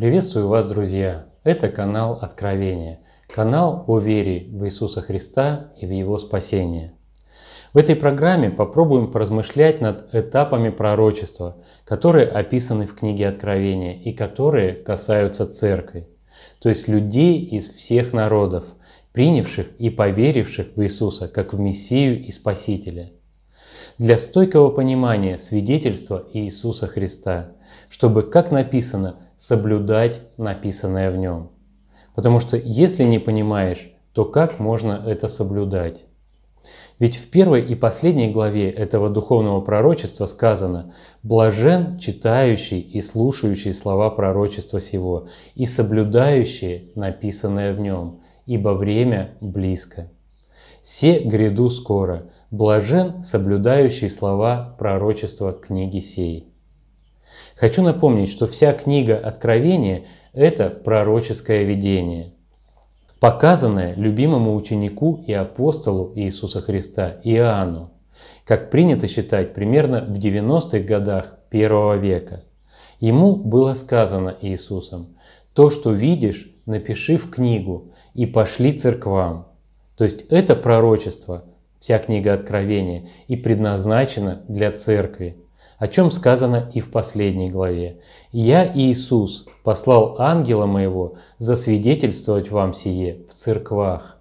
Приветствую вас, друзья! Это канал Откровения, канал о вере в Иисуса Христа и в Его спасение. В этой программе попробуем поразмышлять над этапами пророчества, которые описаны в книге Откровения и которые касаются церкви, то есть людей из всех народов, принявших и поверивших в Иисуса как в Мессию и Спасителя – для стойкого понимания свидетельства Иисуса Христа, чтобы, как написано, соблюдать написанное в нем. Потому что если не понимаешь, то как можно это соблюдать? Ведь в первой и последней главе этого духовного пророчества сказано «блажен читающий и слушающий слова пророчества сего и соблюдающие написанное в нем, ибо время близко». «Се гряду скоро, блажен соблюдающий слова пророчества книги сей». Хочу напомнить, что вся книга Откровения – это пророческое видение, показанное любимому ученику и апостолу Иисуса Христа Иоанну, как принято считать примерно в 90-х годах первого века. Ему было сказано Иисусом «То, что видишь, напиши в книгу и пошли церквам». То есть это пророчество, вся книга Откровения, и предназначена для церкви – о чем сказано и в последней главе. «Я, Иисус, послал ангела моего засвидетельствовать вам сие в церквах».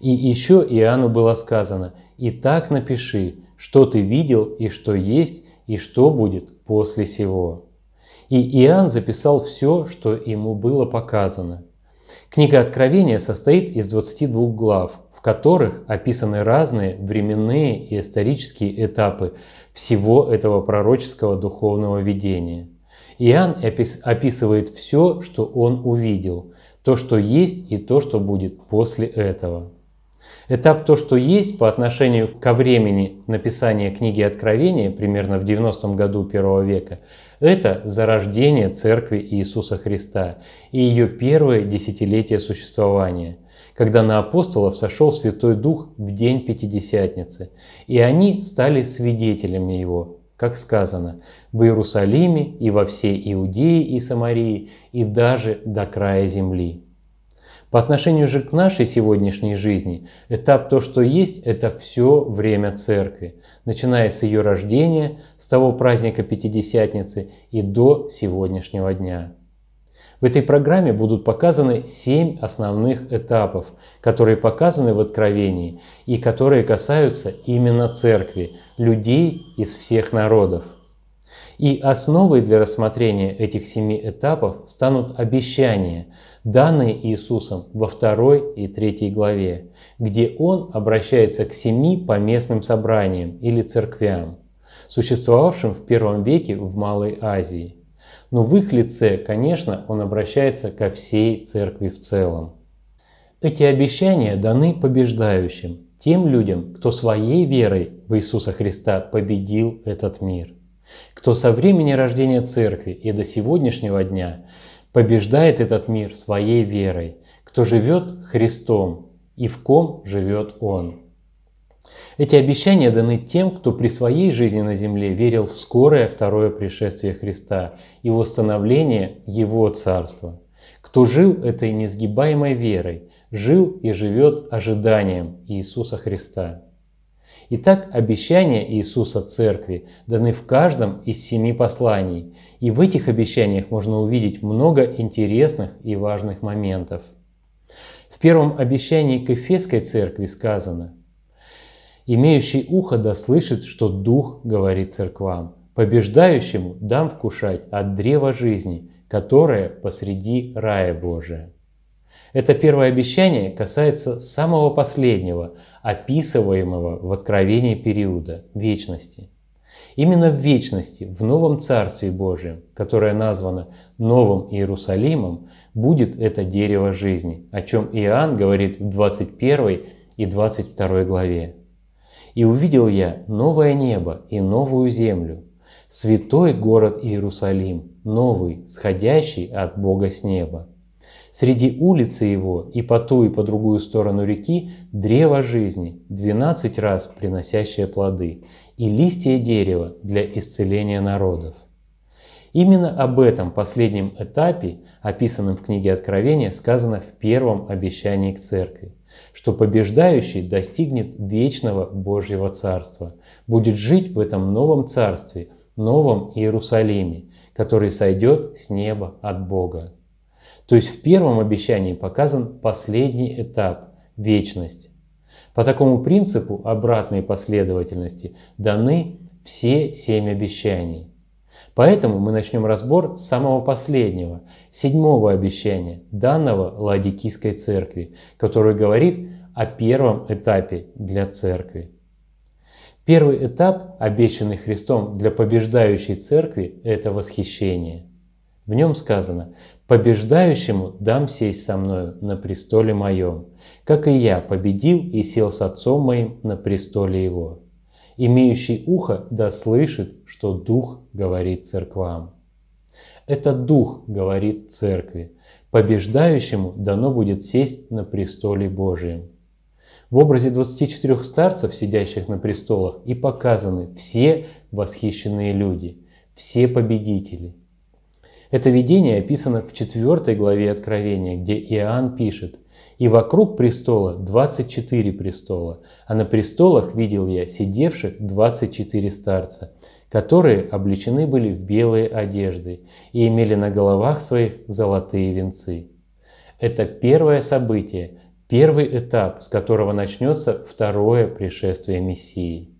И еще Иоанну было сказано «И так напиши, что ты видел и что есть, и что будет после сего». И Иоанн записал все, что ему было показано. Книга Откровения состоит из 22 глав, которых описаны разные временные и исторические этапы всего этого пророческого духовного видения. Иоанн описывает все, что он увидел, то, что есть и то, что будет после этого. Этап «то, что есть» по отношению ко времени написания книги Откровения, примерно в 90 году первого века, это зарождение Церкви Иисуса Христа и ее первое десятилетие существования – когда на апостолов сошел Святой Дух в день Пятидесятницы, и они стали свидетелями Его, как сказано, в Иерусалиме и во всей Иудее и Самарии, и даже до края земли. По отношению же к нашей сегодняшней жизни, этап то, что есть, это все время церкви, начиная с ее рождения, с того праздника Пятидесятницы и до сегодняшнего дня. В этой программе будут показаны семь основных этапов, которые показаны в Откровении и которые касаются именно церкви, людей из всех народов. И основой для рассмотрения этих семи этапов станут обещания, данные Иисусом во второй и третьей главе, где Он обращается к семи поместным собраниям или церквям, существовавшим в первом веке в Малой Азии – но в их лице, конечно, он обращается ко всей церкви в целом. Эти обещания даны побеждающим, тем людям, кто своей верой в Иисуса Христа победил этот мир, кто со времени рождения церкви и до сегодняшнего дня побеждает этот мир своей верой, кто живет Христом и в ком живет Он. Эти обещания даны тем, кто при своей жизни на земле верил в скорое второе пришествие Христа и восстановление Его Царства. Кто жил этой несгибаемой верой, жил и живет ожиданием Иисуса Христа. Итак, обещания Иисуса Церкви даны в каждом из семи посланий, и в этих обещаниях можно увидеть много интересных и важных моментов. В первом обещании к Эфесской Церкви сказано – Имеющий ухо да слышит, что Дух говорит церквам. Побеждающему дам вкушать от древа жизни, которое посреди рая Божия. Это первое обещание касается самого последнего, описываемого в Откровении периода – вечности. Именно в вечности, в новом Царстве Божьем, которое названо Новым Иерусалимом, будет это дерево жизни, о чем Иоанн говорит в 21 и 22 главе. И увидел я новое небо и новую землю, святой город Иерусалим, новый, сходящий от Бога с неба. Среди улицы его и по ту и по другую сторону реки древо жизни, двенадцать раз приносящее плоды, и листья дерева для исцеления народов. Именно об этом последнем этапе, описанном в книге Откровения, сказано в первом обещании к церкви, что побеждающий достигнет вечного Божьего Царства, будет жить в этом новом Царстве, новом Иерусалиме, который сойдет с неба от Бога. То есть в первом обещании показан последний этап – вечность. По такому принципу обратной последовательности даны все семь обещаний – Поэтому мы начнем разбор с самого последнего, седьмого обещания, данного Ладикийской церкви, которое говорит о первом этапе для церкви. Первый этап, обещанный Христом для побеждающей церкви, это восхищение. В нем сказано «Побеждающему дам сесть со мною на престоле моем, как и я победил и сел с отцом моим на престоле его». Имеющий ухо да слышит, что Дух говорит церквам. Это Дух говорит церкви. Побеждающему дано будет сесть на престоле Божием. В образе 24 старцев, сидящих на престолах, и показаны все восхищенные люди, все победители. Это видение описано в 4 главе Откровения, где Иоанн пишет и вокруг престола 24 престола, а на престолах видел я сидевших 24 старца, которые облечены были в белые одежды и имели на головах своих золотые венцы. Это первое событие, первый этап, с которого начнется второе пришествие Мессии.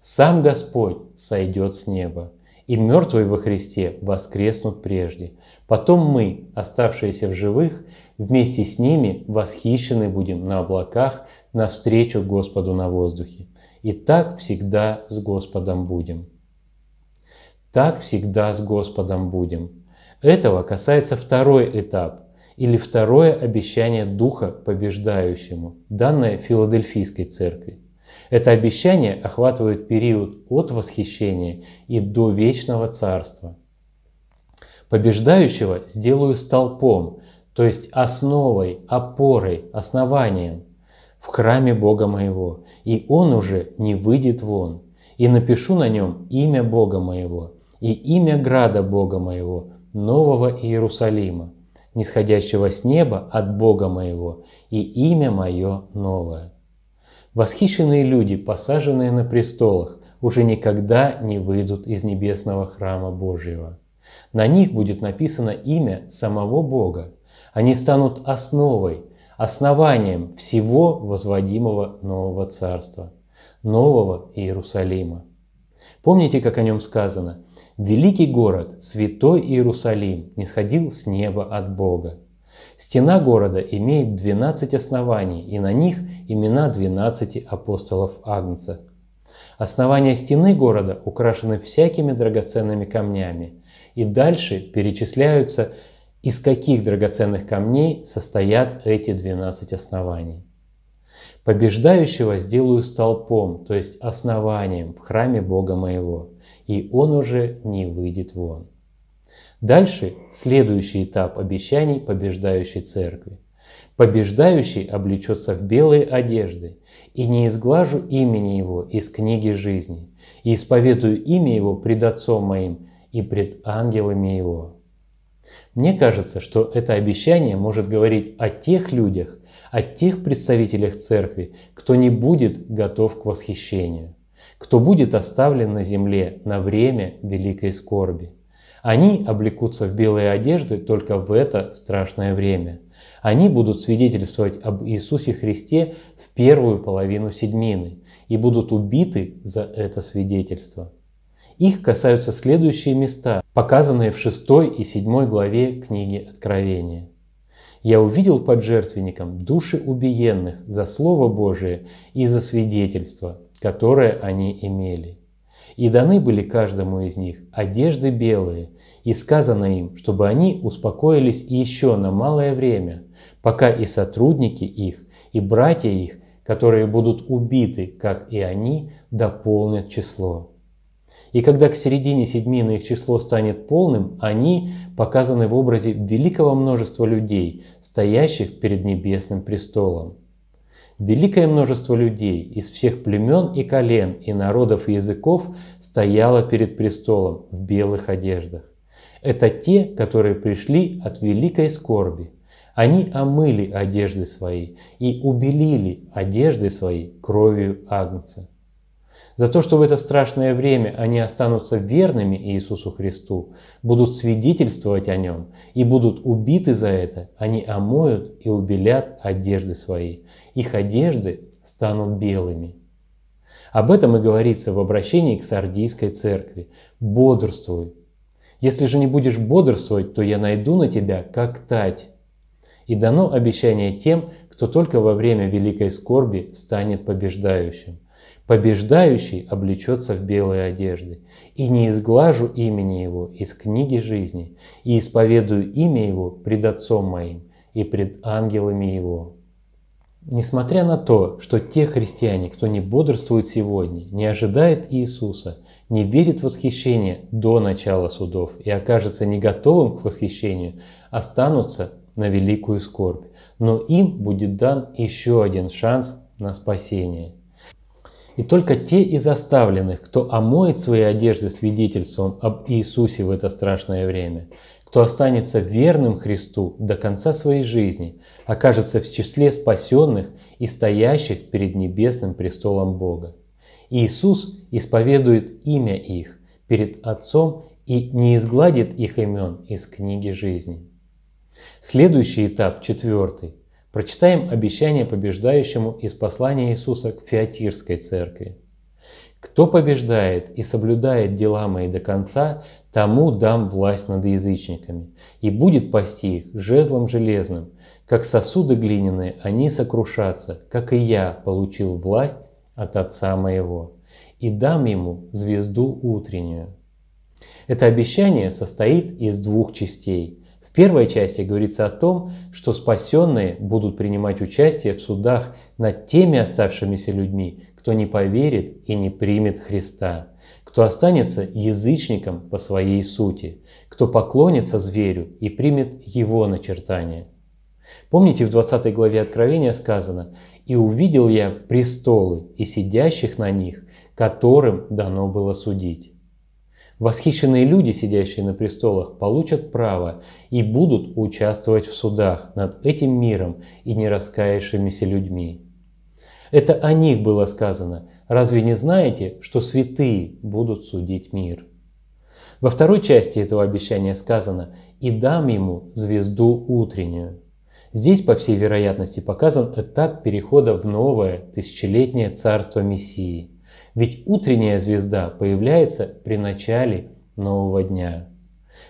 Сам Господь сойдет с неба и мертвые во Христе воскреснут прежде. Потом мы, оставшиеся в живых, вместе с ними восхищены будем на облаках навстречу Господу на воздухе. И так всегда с Господом будем. Так всегда с Господом будем. Этого касается второй этап или второе обещание Духа побеждающему, данное Филадельфийской церкви. Это обещание охватывает период от восхищения и до вечного царства. Побеждающего сделаю столпом, то есть основой, опорой, основанием в храме Бога моего, и он уже не выйдет вон. И напишу на нем имя Бога моего и имя града Бога моего, нового Иерусалима, нисходящего с неба от Бога моего, и имя мое новое. Восхищенные люди, посаженные на престолах, уже никогда не выйдут из небесного храма Божьего. На них будет написано имя самого Бога. Они станут основой, основанием всего возводимого нового царства, нового Иерусалима. Помните, как о нем сказано? Великий город, святой Иерусалим, не сходил с неба от Бога. Стена города имеет 12 оснований, и на них имена 12 апостолов Агнца. Основания стены города украшены всякими драгоценными камнями, и дальше перечисляются, из каких драгоценных камней состоят эти 12 оснований. Побеждающего сделаю столпом, то есть основанием в храме Бога моего, и он уже не выйдет вон. Дальше следующий этап обещаний побеждающей церкви – Побеждающий облечется в белые одежды, и не изглажу имени его из книги жизни, и исповедую имя его пред Отцом моим и пред ангелами его». Мне кажется, что это обещание может говорить о тех людях, о тех представителях церкви, кто не будет готов к восхищению, кто будет оставлен на земле на время великой скорби. Они облекутся в белые одежды только в это страшное время – они будут свидетельствовать об Иисусе Христе в первую половину седьмины и будут убиты за это свидетельство. Их касаются следующие места, показанные в 6 и 7 главе книги Откровения. «Я увидел под жертвенником души убиенных за Слово Божие и за свидетельство, которое они имели. И даны были каждому из них одежды белые – и сказано им, чтобы они успокоились еще на малое время, пока и сотрудники их, и братья их, которые будут убиты, как и они, дополнят число. И когда к середине седьмины их число станет полным, они показаны в образе великого множества людей, стоящих перед небесным престолом. Великое множество людей из всех племен и колен и народов и языков стояло перед престолом в белых одеждах. Это те, которые пришли от великой скорби. Они омыли одежды свои и убелили одежды свои кровью Агнца. За то, что в это страшное время они останутся верными Иисусу Христу, будут свидетельствовать о Нем и будут убиты за это, они омоют и убелят одежды свои. Их одежды станут белыми. Об этом и говорится в обращении к Сардийской церкви. «Бодрствуй, если же не будешь бодрствовать, то я найду на тебя, как тать». И дано обещание тем, кто только во время великой скорби станет побеждающим. Побеждающий облечется в белые одежды, и не изглажу имени его из книги жизни, и исповедую имя его пред Отцом моим и пред ангелами его. Несмотря на то, что те христиане, кто не бодрствует сегодня, не ожидает Иисуса – не верит в восхищение до начала судов и окажется не готовым к восхищению, останутся на великую скорбь. Но им будет дан еще один шанс на спасение. И только те из оставленных, кто омоет свои одежды свидетельством об Иисусе в это страшное время, кто останется верным Христу до конца своей жизни, окажется в числе спасенных и стоящих перед небесным престолом Бога. Иисус исповедует имя их перед Отцом и не изгладит их имен из книги жизни. Следующий этап, четвертый. Прочитаем обещание побеждающему из послания Иисуса к Феатирской церкви. «Кто побеждает и соблюдает дела мои до конца, тому дам власть над язычниками, и будет пасти их жезлом железным, как сосуды глиняные они сокрушатся, как и я получил власть от Отца моего, и дам ему звезду утреннюю. Это обещание состоит из двух частей. В первой части говорится о том, что спасенные будут принимать участие в судах над теми оставшимися людьми, кто не поверит и не примет Христа, кто останется язычником по своей сути, кто поклонится зверю и примет его начертание – Помните, в 20 главе Откровения сказано «И увидел я престолы и сидящих на них, которым дано было судить». Восхищенные люди, сидящие на престолах, получат право и будут участвовать в судах над этим миром и не раскаявшимися людьми. Это о них было сказано. Разве не знаете, что святые будут судить мир? Во второй части этого обещания сказано «И дам ему звезду утреннюю». Здесь, по всей вероятности, показан этап перехода в новое тысячелетнее царство Мессии. Ведь утренняя звезда появляется при начале нового дня.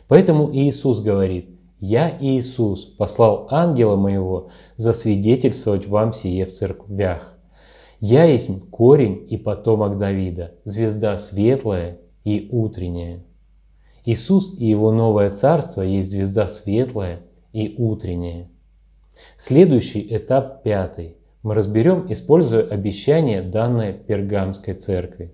Поэтому Иисус говорит, «Я Иисус послал ангела моего засвидетельствовать вам сие в церквях. Я есть корень и потомок Давида, звезда светлая и утренняя». Иисус и его новое царство есть звезда светлая и утренняя. Следующий этап пятый. Мы разберем, используя обещание, данное Пергамской церкви.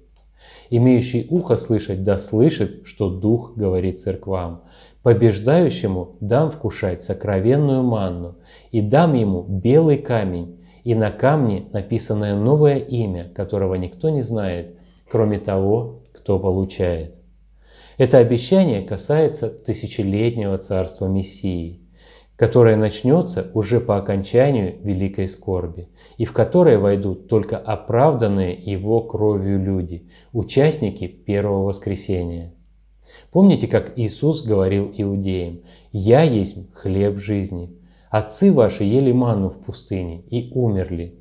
Имеющий ухо слышать, да слышит, что Дух говорит церквам. Побеждающему дам вкушать сокровенную манну, и дам ему белый камень, и на камне написанное новое имя, которого никто не знает, кроме того, кто получает. Это обещание касается тысячелетнего царства Мессии – которая начнется уже по окончанию великой скорби, и в которой войдут только оправданные его кровью люди, участники первого воскресения. Помните, как Иисус говорил иудеям, «Я есть хлеб жизни, отцы ваши ели манну в пустыне и умерли.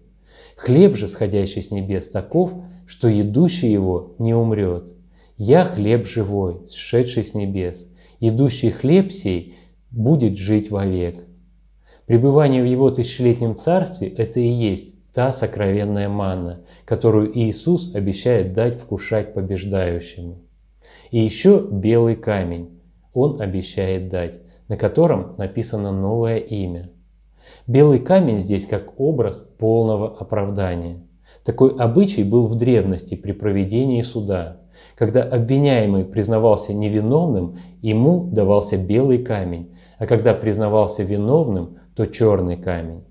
Хлеб же, сходящий с небес, таков, что едущий его не умрет. Я хлеб живой, сшедший с небес, идущий хлеб сей будет жить вовек. Пребывание в его тысячелетнем царстве – это и есть та сокровенная манна, которую Иисус обещает дать вкушать побеждающему. И еще белый камень он обещает дать, на котором написано новое имя. Белый камень здесь как образ полного оправдания. Такой обычай был в древности при проведении суда. Когда обвиняемый признавался невиновным, ему давался белый камень, а когда признавался виновным, то черный камень.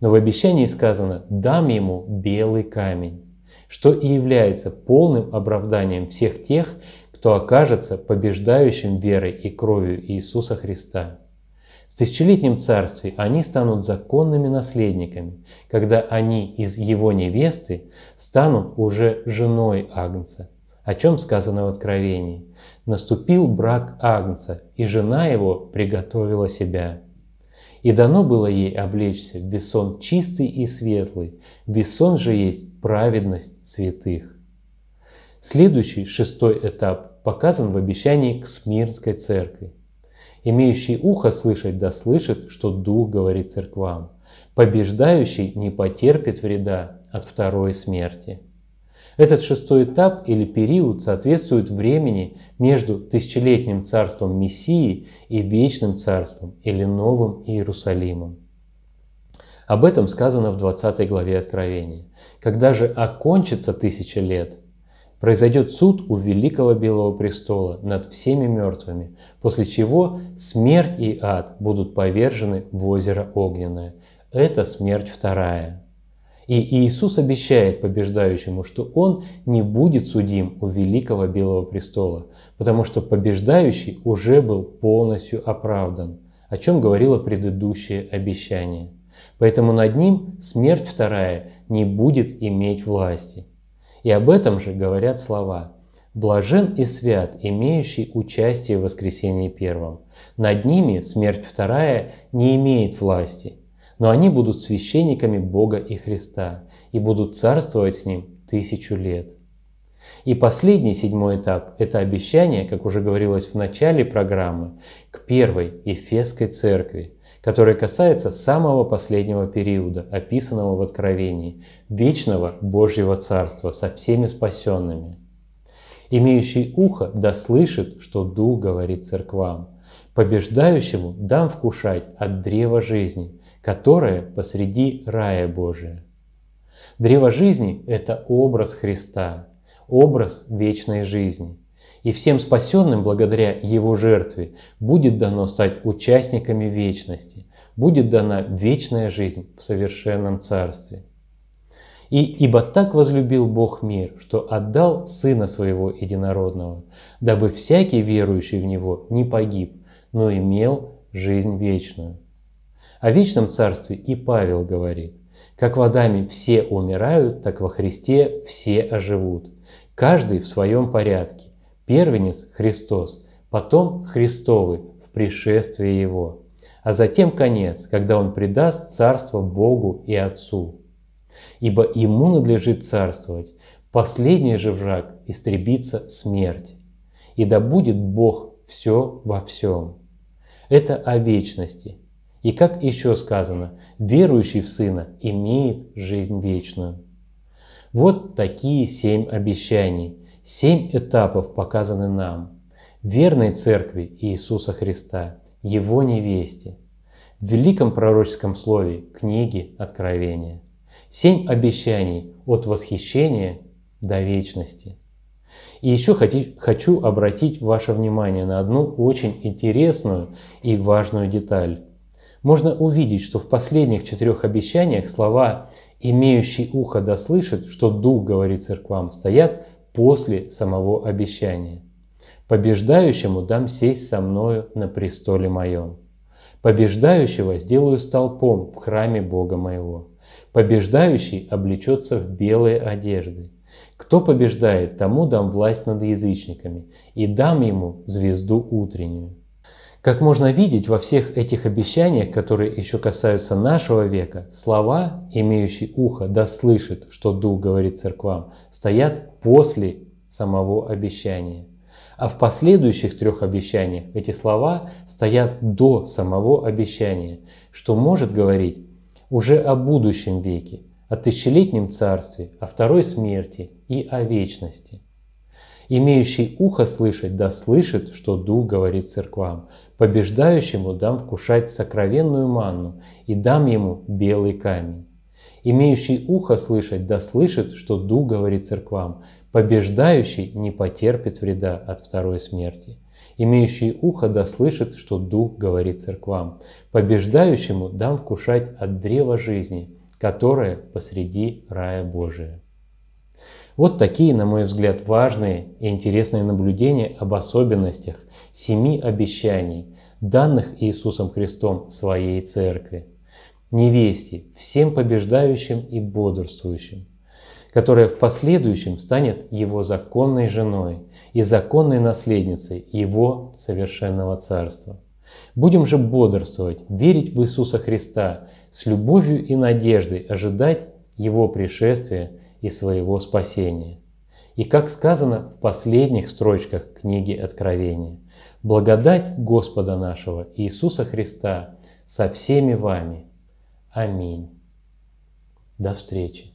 Но в обещании сказано «дам ему белый камень», что и является полным оправданием всех тех, кто окажется побеждающим верой и кровью Иисуса Христа. В тысячелетнем царстве они станут законными наследниками, когда они из его невесты станут уже женой Агнца, о чем сказано в Откровении наступил брак Агнца, и жена его приготовила себя. И дано было ей облечься в бессон чистый и светлый, бессон же есть праведность святых. Следующий, шестой этап, показан в обещании к Смирнской церкви. Имеющий ухо слышать да слышит, что Дух говорит церквам. Побеждающий не потерпит вреда от второй смерти. Этот шестой этап или период соответствует времени между тысячелетним царством Мессии и вечным царством или Новым Иерусалимом. Об этом сказано в 20 главе Откровения. Когда же окончится тысяча лет, произойдет суд у Великого Белого Престола над всеми мертвыми, после чего смерть и ад будут повержены в озеро Огненное. Это смерть вторая – и Иисус обещает побеждающему, что он не будет судим у великого белого престола, потому что побеждающий уже был полностью оправдан, о чем говорило предыдущее обещание. Поэтому над ним смерть вторая не будет иметь власти. И об этом же говорят слова «Блажен и свят, имеющий участие в воскресении первом. Над ними смерть вторая не имеет власти, но они будут священниками Бога и Христа и будут царствовать с Ним тысячу лет. И последний, седьмой этап – это обещание, как уже говорилось в начале программы, к первой Ефесской церкви, которая касается самого последнего периода, описанного в Откровении, вечного Божьего Царства со всеми спасенными. Имеющий ухо да слышит, что Дух говорит церквам. Побеждающему дам вкушать от древа жизни – которое посреди рая Божия. Древо жизни – это образ Христа, образ вечной жизни. И всем спасенным благодаря Его жертве будет дано стать участниками вечности, будет дана вечная жизнь в совершенном Царстве. И ибо так возлюбил Бог мир, что отдал Сына Своего Единородного, дабы всякий верующий в Него не погиб, но имел жизнь вечную. О вечном царстве и Павел говорит, как в Адаме все умирают, так во Христе все оживут, каждый в своем порядке. Первенец – Христос, потом Христовы в пришествии Его, а затем конец, когда Он предаст царство Богу и Отцу. Ибо Ему надлежит царствовать, последний же враг – истребится смерть. И да будет Бог все во всем. Это о вечности – и как еще сказано, верующий в Сына имеет жизнь вечную. Вот такие семь обещаний, семь этапов показаны нам. Верной Церкви Иисуса Христа, Его невесте, в великом пророческом слове книги Откровения. Семь обещаний от восхищения до вечности. И еще хочу обратить ваше внимание на одну очень интересную и важную деталь можно увидеть, что в последних четырех обещаниях слова «имеющий ухо да слышит, что Дух говорит церквам» стоят после самого обещания. «Побеждающему дам сесть со мною на престоле моем». «Побеждающего сделаю столпом в храме Бога моего». «Побеждающий облечется в белые одежды». «Кто побеждает, тому дам власть над язычниками, и дам ему звезду утреннюю». Как можно видеть во всех этих обещаниях, которые еще касаются нашего века, слова, имеющие ухо, да слышит, что Дух говорит церквам, стоят после самого обещания. А в последующих трех обещаниях эти слова стоят до самого обещания, что может говорить уже о будущем веке, о тысячелетнем царстве, о второй смерти и о вечности. Имеющий ухо слышать, да слышит, что Дух говорит церквам. Побеждающему дам вкушать сокровенную манну и дам ему белый камень. Имеющий ухо слышать, да слышит, что Дух говорит церквам. Побеждающий не потерпит вреда от второй смерти. Имеющий ухо да слышит, что Дух говорит церквам. Побеждающему дам вкушать от древа жизни, которое посреди рая Божия. Вот такие, на мой взгляд, важные и интересные наблюдения об особенностях семи обещаний, данных Иисусом Христом своей Церкви. Невесте, всем побеждающим и бодрствующим, которая в последующем станет его законной женой и законной наследницей его совершенного царства. Будем же бодрствовать, верить в Иисуса Христа, с любовью и надеждой ожидать его пришествия – и своего спасения. И как сказано в последних строчках книги Откровения, благодать Господа нашего Иисуса Христа со всеми вами. Аминь. До встречи.